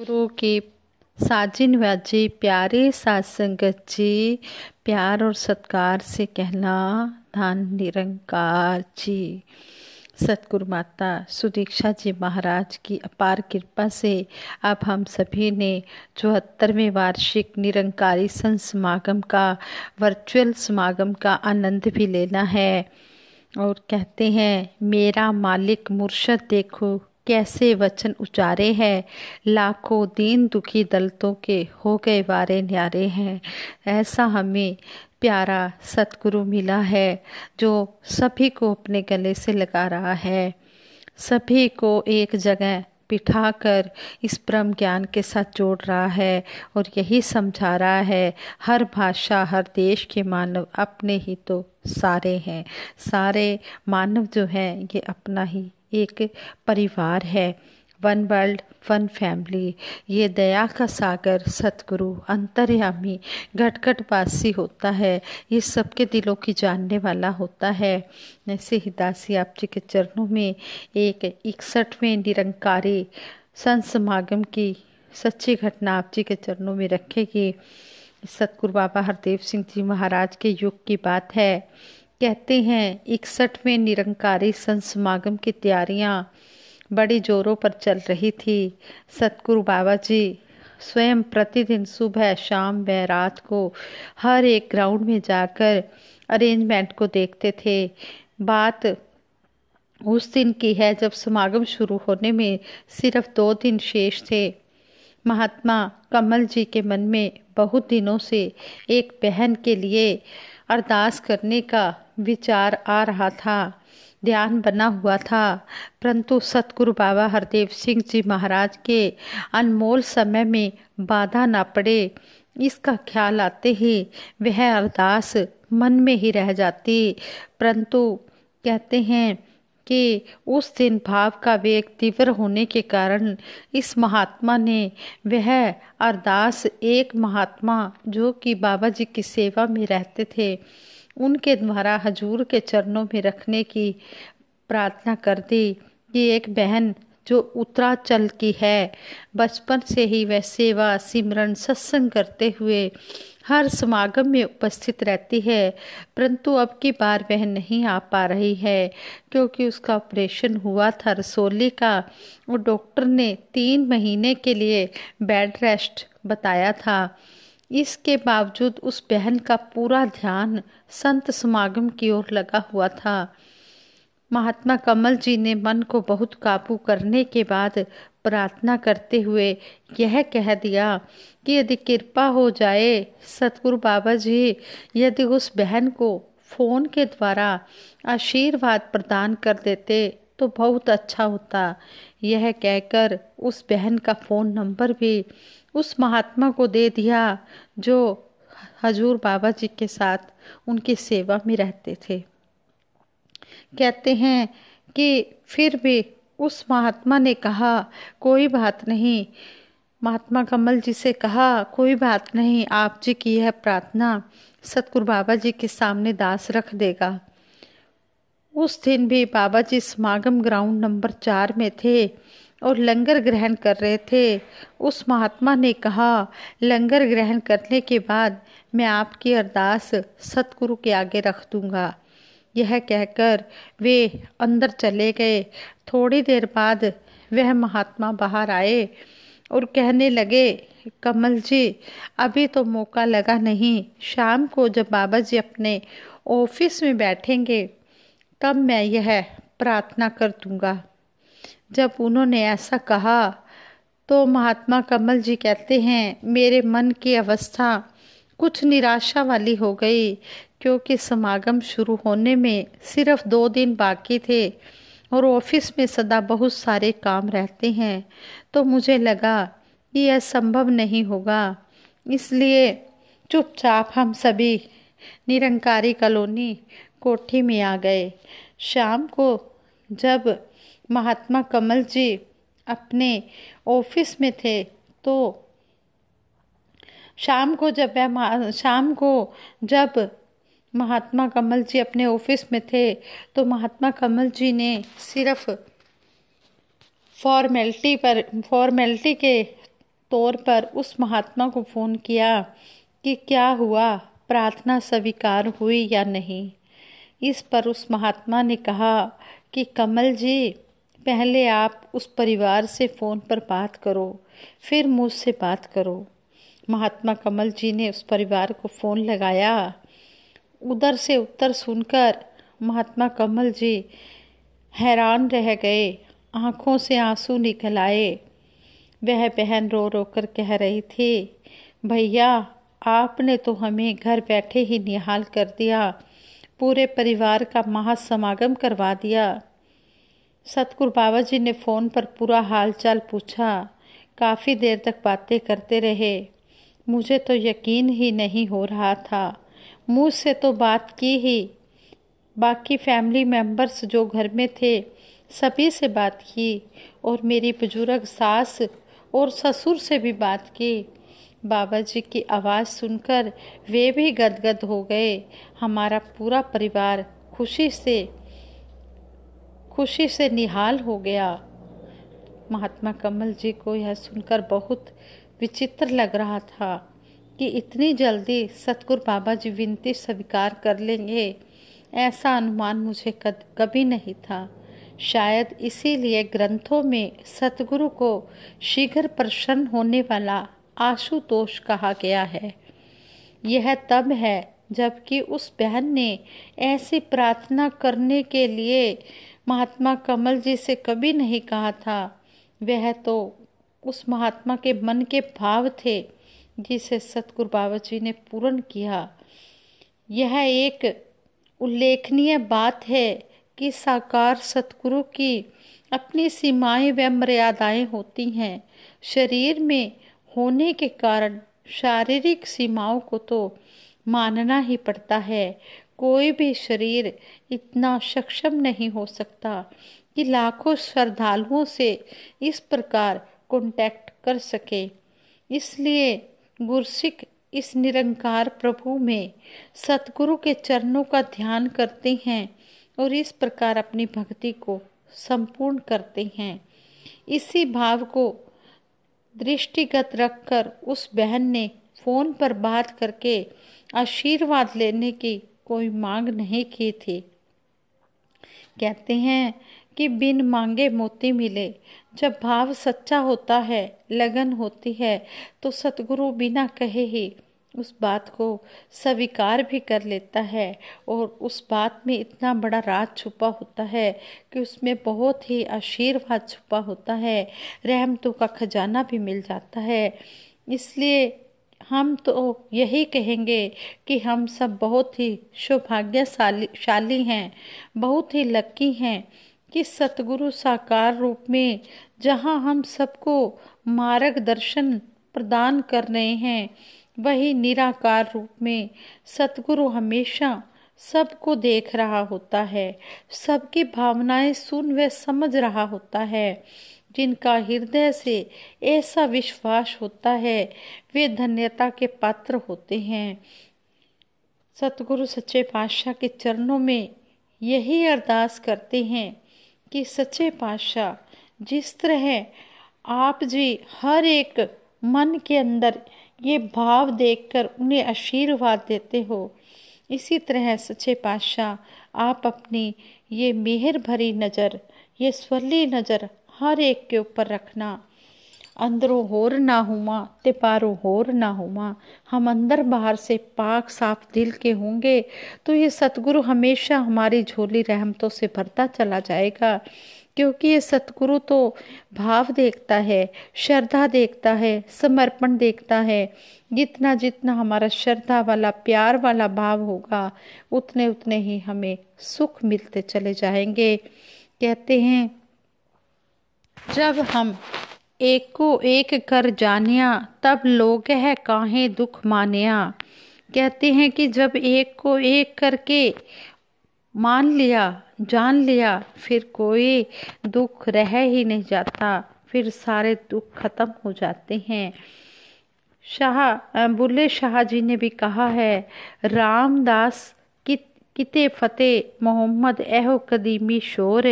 गुरु की साजिन व्याजी प्यारे साज संगत जी प्यार और सत्कार से कहना धान निरंकार जी सतगुरु माता सुदीक्षा जी महाराज की अपार कृपा से अब हम सभी ने चौहत्तरवें वार्षिक निरंकारी सन समागम का वर्चुअल समागम का आनंद भी लेना है और कहते हैं मेरा मालिक मुर्शद देखो कैसे वचन उचारे हैं लाखों दीन दुखी दलतों के हो गए वारे न्यारे हैं ऐसा हमें प्यारा सतगुरु मिला है जो सभी को अपने गले से लगा रहा है सभी को एक जगह बिठा कर इस ब्रह्म ज्ञान के साथ जोड़ रहा है और यही समझा रहा है हर भाषा हर देश के मानव अपने ही तो सारे हैं सारे मानव जो हैं ये अपना ही एक परिवार है वन वर्ल्ड वन फैमिली ये दया का सागर सतगुरु अंतर्यामी घटघटवासी होता है ये सबके दिलों की जानने वाला होता है ऐसे ही दासी आप जी के चरणों में एक इकसठवें निरंकारी संत समागम की सच्ची घटना आप जी के चरणों में रखेगी सतगुरु बाबा हरदेव सिंह जी महाराज के युग की बात है कहते हैं इकसठवें निरंकारी संत समागम की तैयारियां बड़े जोरों पर चल रही थी सतगुरु बाबा जी स्वयं प्रतिदिन सुबह शाम व रात को हर एक ग्राउंड में जाकर अरेंजमेंट को देखते थे बात उस दिन की है जब समागम शुरू होने में सिर्फ दो दिन शेष थे महात्मा कमल जी के मन में बहुत दिनों से एक बहन के लिए अरदास करने का विचार आ रहा था ध्यान बना हुआ था परंतु सतगुरु बाबा हरदेव सिंह जी महाराज के अनमोल समय में बाधा ना पड़े इसका ख्याल आते ही वह अरदास मन में ही रह जाती परंतु कहते हैं कि उस दिन भाव का वेग तीव्र होने के कारण इस महात्मा ने वह अरदास एक महात्मा जो कि बाबा जी की सेवा में रहते थे उनके द्वारा हजूर के चरणों में रखने की प्रार्थना कर दी कि एक बहन जो उत्तराचल की है बचपन से ही वह सेवा सिमरन सत्संग करते हुए हर समागम में उपस्थित रहती है परंतु अब की बार वह नहीं आ पा रही है क्योंकि उसका ऑपरेशन हुआ था रसोली का और डॉक्टर ने तीन महीने के लिए बेड रेस्ट बताया था इसके बावजूद उस बहन का पूरा ध्यान संत समागम की ओर लगा हुआ था महात्मा कमल जी ने मन को बहुत काबू करने के बाद प्रार्थना करते हुए यह कह दिया कि यदि कृपा हो जाए सतगुरु बाबा जी यदि उस बहन को फ़ोन के द्वारा आशीर्वाद प्रदान कर देते तो बहुत अच्छा होता यह कहकर उस बहन का फ़ोन नंबर भी उस महात्मा को दे दिया जो हजूर बाबा जी के साथ उनकी सेवा में रहते थे कहते हैं कि फिर भी उस महात्मा ने कहा कोई बात नहीं महात्मा कमल जी से कहा कोई बात नहीं आप जी की यह प्रार्थना सतगुरु बाबा जी के सामने दास रख देगा उस दिन भी बाबा जी समागम ग्राउंड नंबर चार में थे और लंगर ग्रहण कर रहे थे उस महात्मा ने कहा लंगर ग्रहण करने के बाद मैं आपकी अरदास सतगुरु के आगे रख दूँगा यह कहकर वे अंदर चले गए थोड़ी देर बाद वह महात्मा बाहर आए और कहने लगे कमल जी अभी तो मौका लगा नहीं शाम को जब बाबा जी अपने ऑफिस में बैठेंगे तब मैं यह प्रार्थना कर दूंगा जब उन्होंने ऐसा कहा तो महात्मा कमल जी कहते हैं मेरे मन की अवस्था कुछ निराशा वाली हो गई क्योंकि समागम शुरू होने में सिर्फ दो दिन बाकी थे और ऑफिस में सदा बहुत सारे काम रहते हैं तो मुझे लगा कि यह संभव नहीं होगा इसलिए चुपचाप हम सभी निरंकारी कॉलोनी कोठी में आ गए शाम को जब महात्मा कमल जी अपने ऑफिस में थे तो शाम को जब वह शाम को जब महात्मा कमल जी अपने ऑफिस में थे तो महात्मा कमल जी ने सिर्फ फॉर्मेलिटी पर फॉर्मेलिटी के तौर पर उस महात्मा को फ़ोन किया कि क्या हुआ प्रार्थना स्वीकार हुई या नहीं इस पर उस महात्मा ने कहा कि कमल जी पहले आप उस परिवार से फ़ोन पर बात करो फिर मुझसे बात करो महात्मा कमल जी ने उस परिवार को फ़ोन लगाया उधर से उत्तर सुनकर महात्मा कमल जी हैरान रह गए आंखों से आंसू निकल आए वह बहन रो रो कर कह रही थी भैया आपने तो हमें घर बैठे ही निहाल कर दिया पूरे परिवार का महासमागम करवा दिया सतगुरु बाबा जी ने फ़ोन पर पूरा हालचाल पूछा काफ़ी देर तक बातें करते रहे मुझे तो यकीन ही नहीं हो रहा था मुँह से तो बात की ही बाकी फैमिली मेंबर्स जो घर में थे सभी से बात की और मेरी बुजुर्ग सास और ससुर से भी बात की बाबा जी की आवाज़ सुनकर वे भी गदगद हो गए हमारा पूरा परिवार खुशी से खुशी से निहाल हो गया महात्मा कमल जी को यह सुनकर बहुत विचित्र लग रहा था कि इतनी जल्दी सतगुरु बाबा जी विनती स्वीकार कर लेंगे ऐसा अनुमान मुझे कभी नहीं था शायद इसीलिए ग्रंथों में सतगुरु को शीघ्र प्रसन्न होने वाला आशुतोष कहा गया है यह तब है जबकि उस बहन ने ऐसी प्रार्थना करने के लिए महात्मा कमल जी से कभी नहीं कहा था वह तो उस महात्मा के मन के भाव थे जिसे सतगुरु बाबा जी ने पूर्ण किया यह एक उल्लेखनीय बात है कि साकार सतगुरु की अपनी सीमाएं व मर्यादाएं होती हैं शरीर में होने के कारण शारीरिक सीमाओं को तो मानना ही पड़ता है कोई भी शरीर इतना सक्षम नहीं हो सकता कि लाखों श्रद्धालुओं से इस प्रकार कॉन्टैक्ट कर सके इसलिए गुरसिख इस निरंकार प्रभु में सतगुरु के चरणों का ध्यान करते हैं और इस प्रकार अपनी भक्ति को संपूर्ण करते हैं इसी भाव को दृष्टिगत रखकर उस बहन ने फोन पर बात करके आशीर्वाद लेने की कोई मांग नहीं की थी कहते हैं कि बिन मांगे मोती मिले जब भाव सच्चा होता है लगन होती है तो सतगुरु बिना कहे ही उस बात को स्वीकार भी कर लेता है और उस बात में इतना बड़ा राज छुपा होता है कि उसमें बहुत ही आशीर्वाद छुपा होता है रहमतों का खजाना भी मिल जाता है इसलिए हम तो यही कहेंगे कि हम सब बहुत ही सौभाग्यशाली शाली हैं बहुत ही लक्की हैं कि सतगुरु साकार रूप में जहाँ हम सबको मार्गदर्शन प्रदान कर रहे हैं वही निराकार रूप में सतगुरु हमेशा सबको देख रहा होता है सबकी भावनाएं सुन व समझ रहा होता है जिनका हृदय से ऐसा विश्वास होता है वे धन्यता के पात्र होते हैं सतगुरु सच्चे पातशाह के चरणों में यही अरदास करते हैं कि सच्चे पातशाह जिस तरह आप जी हर एक मन के अंदर ये भाव देखकर उन्हें आशीर्वाद देते हो इसी तरह सच्चे पातशाह आप अपनी ये मेहर भरी नज़र ये स्वली नज़र हर एक के ऊपर रखना अंदरों होर ना हुआ ते पारो होर ना हुआ हम अंदर बाहर से पाक साफ दिल के होंगे तो ये सतगुरु हमेशा हमारी झोली रहमतों से भरता चला जाएगा क्योंकि ये सतगुरु तो भाव देखता है श्रद्धा देखता है समर्पण देखता है जितना जितना हमारा श्रद्धा वाला प्यार वाला भाव होगा उतने उतने ही हमें सुख मिलते चले जाएंगे कहते हैं जब हम एको एक कर जानिया तब लोग है काहे दुख मानिया कहते हैं कि जब एक को एक करके मान लिया जान लिया फिर कोई दुख रह ही नहीं जाता फिर सारे दुख खत्म हो जाते हैं शाह बुल्ले शाह जी ने भी कहा है रामदास ਕਿਤੇ ਫਤਿਹ ਮੁਹੰਮਦ ਇਹੋ ਕਦੀਮੀ ਸ਼ੋਰ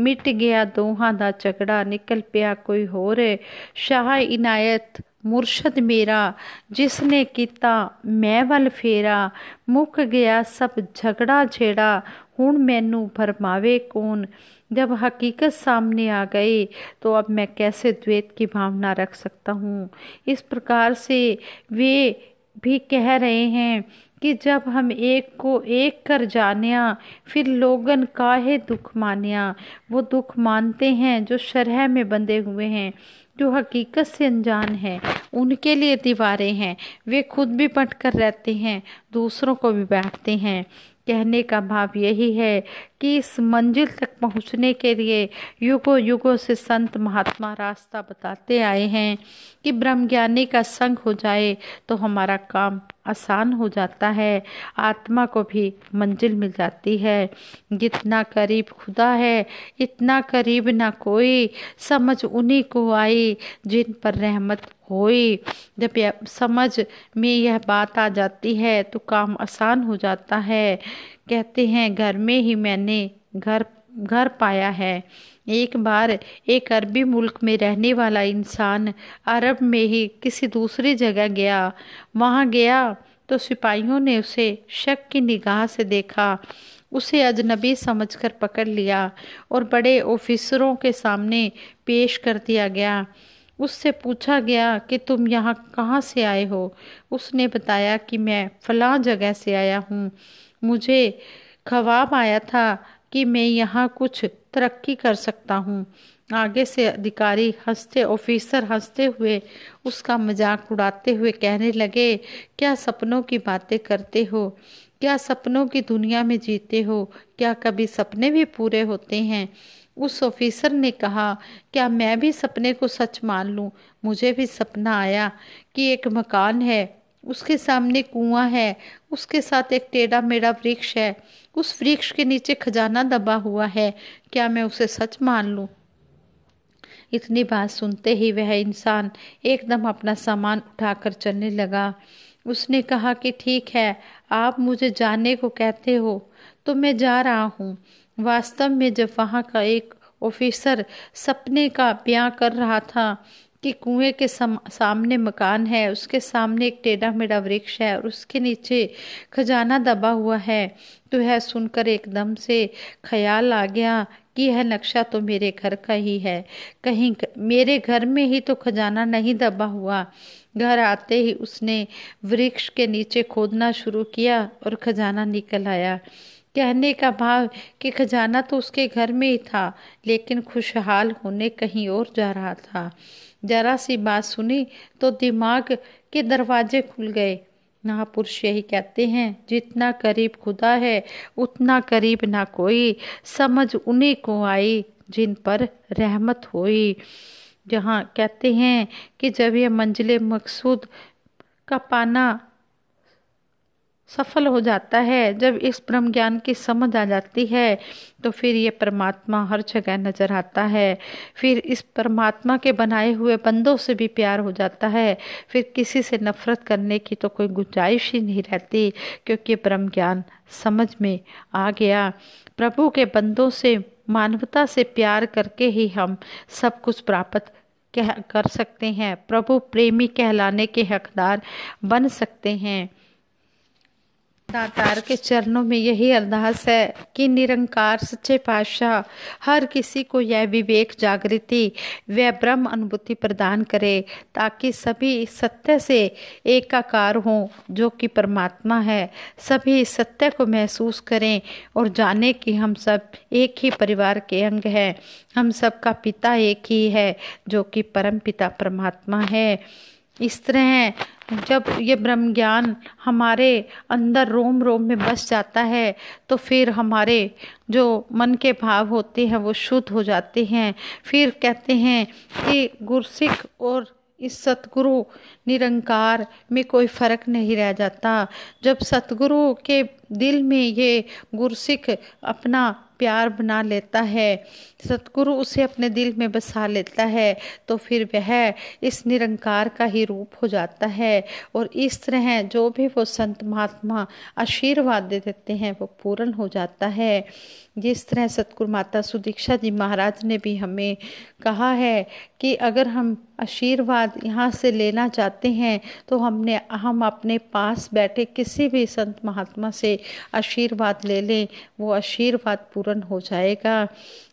ਮਿਟ ਗਿਆ ਦੋਹਾਂ ਦਾ ਝਗੜਾ ਨਿਕਲ ਪਿਆ ਕੋਈ ਹੋਰ ਸ਼ਾਹ ਇਨਾਇਤ ਮੁਰਸ਼ਦ ਮੇਰਾ ਜਿਸ ਨੇ ਕੀਤਾ ਮੈਂ ਵੱਲ ਫੇਰਾ ਮੁੱਕ ਗਿਆ ਸਭ ਝਗੜਾ ਛੇੜਾ ਹੁਣ ਮੈਨੂੰ ਭਰਮਾਵੇ ਕੌਣ जब हकीकत सामने आ गए तो अब मैं कैसे द्वैत की भावना रख सकता हूँ इस प्रकार से वे भी कह रहे हैं कि जब हम एक को एक कर जानिया फिर लोगन काहे दुख मानिया वो दुख मानते हैं जो शरह में बंधे हुए हैं जो हकीकत से अनजान हैं उनके लिए दीवारें हैं वे खुद भी पटकर रहते हैं दूसरों को भी बैठते हैं कहने का भाव यही है कि इस मंजिल तक पहुंचने के लिए युगों युगों से संत महात्मा रास्ता बताते आए हैं कि ब्रह्म ज्ञानी का संग हो जाए तो हमारा काम आसान हो जाता है आत्मा को भी मंजिल मिल जाती है जितना करीब खुदा है इतना करीब ना कोई समझ उन्हीं को आई जिन पर रहमत होई जब समझ में यह बात आ जाती है तो काम आसान हो जाता है कहते हैं घर में ही मैंने घर घर पाया है एक बार एक अरबी मुल्क में रहने वाला इंसान अरब में ही किसी दूसरी जगह गया वहाँ गया तो सिपाहियों ने उसे शक की निगाह से देखा उसे अजनबी समझकर पकड़ लिया और बड़े ऑफिसरों के सामने पेश कर दिया गया उससे पूछा गया कि तुम यहाँ कहाँ से आए हो उसने बताया कि मैं फलां जगह से आया हूँ मुझे ख्वाब आया था कि मैं यहाँ कुछ तरक्की कर सकता हूँ आगे से अधिकारी हंसते ऑफिसर हंसते हुए उसका मजाक उड़ाते हुए कहने लगे क्या सपनों की बातें करते हो क्या सपनों की दुनिया में जीते हो क्या कभी सपने भी पूरे होते हैं उस ऑफिसर ने कहा क्या मैं भी सपने को सच मान लूं मुझे भी सपना आया कि एक मकान है उसके सामने कुआं है उसके साथ एक टेढ़ा मेढ़ा वृक्ष है उस वृक्ष के नीचे खजाना दबा हुआ है क्या मैं उसे सच मान लूँ इतनी बात सुनते ही वह इंसान एकदम अपना सामान उठाकर चलने लगा उसने कहा कि ठीक है आप मुझे जाने को कहते हो तो मैं जा रहा हूँ वास्तव में जब वहाँ का एक ऑफिसर सपने का ब्याह कर रहा था कि कुएं के सम, सामने मकान है उसके सामने एक टेढ़ा मेढ़ा वृक्ष है और उसके नीचे खजाना दबा हुआ है तो यह सुनकर एकदम से ख्याल आ गया कि यह नक्शा तो मेरे घर का ही है कहीं मेरे घर में ही तो खजाना नहीं दबा हुआ घर आते ही उसने वृक्ष के नीचे खोदना शुरू किया और खजाना निकल आया कहने का भाव कि खजाना तो उसके घर में ही था लेकिन खुशहाल होने कहीं और जा रहा था जरा सी बात सुनी तो दिमाग के दरवाजे खुल गए महापुरुष यही कहते हैं जितना करीब खुदा है उतना करीब ना कोई समझ उन्हीं को आई जिन पर रहमत हुई जहाँ कहते हैं कि जब यह मंजिल मकसूद का पाना सफल हो जाता है जब इस ब्रह्म ज्ञान की समझ आ जाती है तो फिर ये परमात्मा हर जगह नजर आता है फिर इस परमात्मा के बनाए हुए बंदों से भी प्यार हो जाता है फिर किसी से नफरत करने की तो कोई गुंजाइश ही नहीं रहती क्योंकि ब्रह्म ज्ञान समझ में आ गया प्रभु के बंदों से मानवता से प्यार करके ही हम सब कुछ प्राप्त कह कर सकते हैं प्रभु प्रेमी कहलाने के हकदार बन सकते हैं दातार के चरणों में यही अरदास है कि निरंकार सच्चे पातशाह हर किसी को यह विवेक जागृति व ब्रह्म अनुभूति प्रदान करे ताकि सभी सत्य से एकाकार हों जो कि परमात्मा है सभी सत्य को महसूस करें और जाने कि हम सब एक ही परिवार के अंग हैं हम सब का पिता एक ही है जो कि परम पिता परमात्मा है इस तरह जब ये ब्रह्म ज्ञान हमारे अंदर रोम रोम में बस जाता है तो फिर हमारे जो मन के भाव होते हैं वो शुद्ध हो जाते हैं फिर कहते हैं कि गुरसिख और इस सतगुरु निरंकार में कोई फर्क नहीं रह जाता जब सतगुरु के दिल में ये गुरसिख अपना प्यार बना लेता है सतगुरु उसे अपने दिल में बसा लेता है तो फिर वह इस निरंकार का ही रूप हो जाता है और इस तरह जो भी वो संत महात्मा आशीर्वाद दे देते हैं वो पूर्ण हो जाता है जिस तरह सतगुरु माता सुदीक्षा जी महाराज ने भी हमें कहा है कि अगर हम आशीर्वाद यहाँ से लेना चाहते हैं तो हमने हम अपने पास बैठे किसी भी संत महात्मा से आशीर्वाद ले लें वो आशीर्वाद पूर्ण हो जाएगा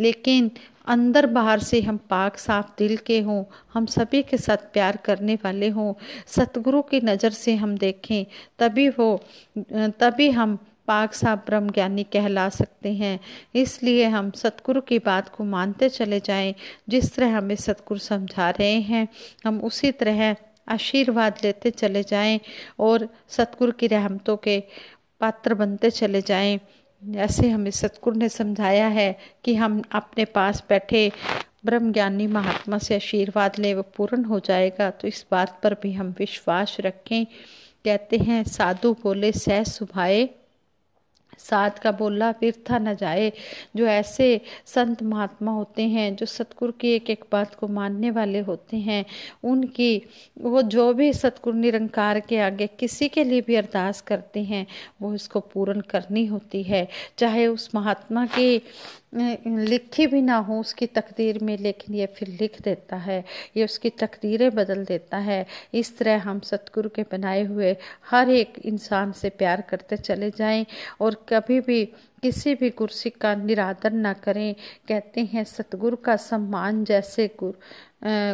लेकिन अंदर बाहर से हम पाक साफ दिल के हों हम सभी के साथ प्यार करने वाले हों सतगुरु की नज़र से हम देखें तभी वो तभी हम पाक सा ब्रह्म ज्ञानी कहला सकते हैं इसलिए हम सतगुरु की बात को मानते चले जाएं जिस तरह हमें सतगुरु समझा रहे हैं हम उसी तरह आशीर्वाद लेते चले जाएं और सतगुरु की रहमतों के पात्र बनते चले जाएं ऐसे हमें सतगुरु ने समझाया है कि हम अपने पास बैठे ब्रह्म ज्ञानी महात्मा से आशीर्वाद ले वह पूर्ण हो जाएगा तो इस बात पर भी हम विश्वास रखें कहते हैं साधु बोले सह सुभाए साथ का बोला व्यर्था न जाए जो ऐसे संत महात्मा होते हैं जो सतगुरु की एक एक बात को मानने वाले होते हैं उनकी वो जो भी सतगुरु निरंकार के आगे किसी के लिए भी अरदास करते हैं वो इसको पूर्ण करनी होती है चाहे उस महात्मा की लिखी भी ना हो उसकी तकदीर में लेकिन ये फिर लिख देता है ये उसकी तकदीरें बदल देता है इस तरह हम सतगुरु के बनाए हुए हर एक इंसान से प्यार करते चले जाएं और कभी भी किसी भी कुर्सी का निरादर ना करें कहते हैं सतगुरु का सम्मान जैसे गुरु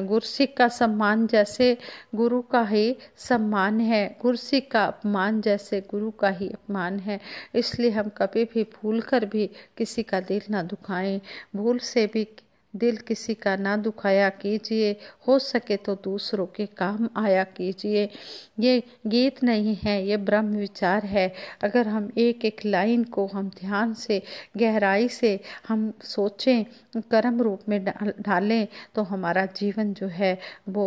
गुरसिख का सम्मान जैसे गुरु का ही सम्मान है गुरसिक का अपमान जैसे गुरु का ही अपमान है इसलिए हम कभी भी भूल कर भी किसी का दिल ना दुखाएं भूल से भी दिल किसी का ना दुखाया कीजिए हो सके तो दूसरों के काम आया कीजिए ये गीत नहीं है ये ब्रह्म विचार है अगर हम एक एक लाइन को हम ध्यान से गहराई से हम सोचें कर्म रूप में डालें तो हमारा जीवन जो है वो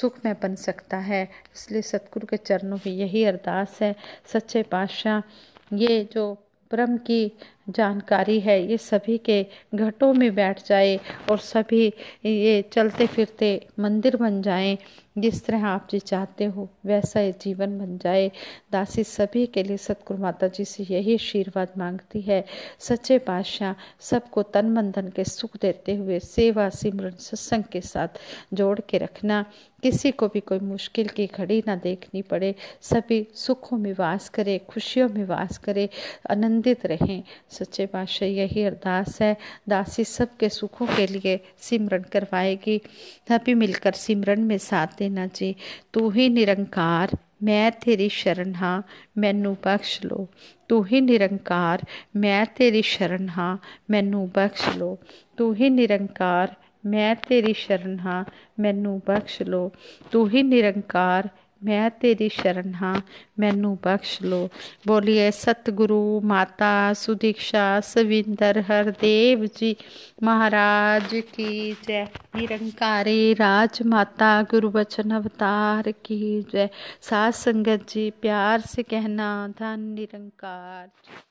सुख में बन सकता है इसलिए सतगुरु के चरणों में यही अरदास है सच्चे पातशाह ये जो ब्रह्म की जानकारी है ये सभी के घटों में बैठ जाए और सभी ये चलते फिरते मंदिर बन जाएं जिस तरह आप जी चाहते हो वैसा ये जीवन बन जाए दासी सभी के लिए सतगुरु माता जी से यही आशीर्वाद मांगती है सच्चे बादशाह सबको तन मन धन के सुख देते हुए सेवा सिमरन सत्संग के साथ जोड़ के रखना किसी को भी कोई मुश्किल की घड़ी ना देखनी पड़े सभी सुखों में वास करे खुशियों में वास करे आनंदित रहें सच्चे बादशाह यही अरदास है दासी सबके सुखों के लिए सिमरन करवाएगी सभी मिलकर सिमरन में साथ ਦੇ ਨਾਚੇ ਤੂੰ ਹੀ ਨਿਰੰਕਾਰ ਮੈਂ ਤੇਰੀ ਸ਼ਰਨ ਹਾਂ ਮੈਨੂੰ ਬਖਸ਼ ਲੋ ਤੂੰ ਹੀ ਨਿਰੰਕਾਰ ਮੈਂ ਤੇਰੀ ਸ਼ਰਨ ਹਾਂ ਮੈਨੂੰ ਬਖਸ਼ ਲੋ ਤੂੰ ਹੀ ਨਿਰੰਕਾਰ ਮੈਂ ਤੇਰੀ ਸ਼ਰਨ ਹਾਂ ਮੈਨੂੰ ਬਖਸ਼ ਲੋ ਤੂੰ ਹੀ ਨਿਰੰਕਾਰ ਮੈਂ ਤੇਰੀ ਸ਼ਰਨ ਹਾਂ ਮੈਨੂੰ ਬਖਸ਼ ਲੋ ਬੋਲੀਏ ਸਤਿਗੁਰੂ ਮਾਤਾ ਸੁਦੀਕਸ਼ਾ ਸਵਿੰਦਰ ਹਰਦੇਵ ਜੀ ਮਹਾਰਾਜ ਕੀ ਜੈ ਨਿਰੰਕਾਰੀ ਰਾਜ माता गुरुवचन अवतार की जय सात संगत जी प्यार से कहना धन निरंकार